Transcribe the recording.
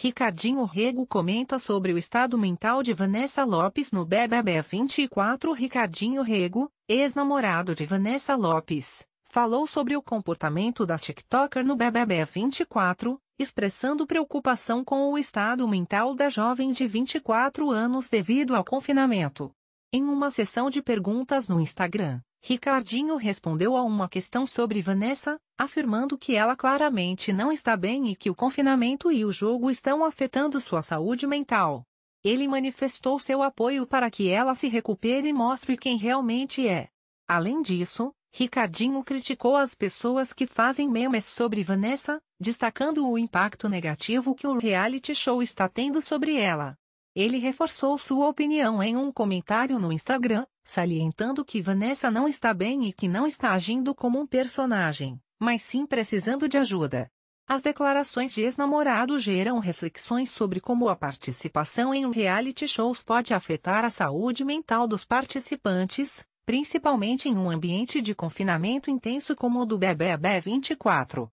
Ricardinho Rego comenta sobre o estado mental de Vanessa Lopes no BBB 24. Ricardinho Rego, ex-namorado de Vanessa Lopes, falou sobre o comportamento da TikToker no BBB 24, expressando preocupação com o estado mental da jovem de 24 anos devido ao confinamento. Em uma sessão de perguntas no Instagram, Ricardinho respondeu a uma questão sobre Vanessa, afirmando que ela claramente não está bem e que o confinamento e o jogo estão afetando sua saúde mental. Ele manifestou seu apoio para que ela se recupere e mostre quem realmente é. Além disso, Ricardinho criticou as pessoas que fazem memes sobre Vanessa, destacando o impacto negativo que o reality show está tendo sobre ela. Ele reforçou sua opinião em um comentário no Instagram, salientando que Vanessa não está bem e que não está agindo como um personagem, mas sim precisando de ajuda. As declarações de ex-namorado geram reflexões sobre como a participação em reality shows pode afetar a saúde mental dos participantes, principalmente em um ambiente de confinamento intenso como o do BBB 24.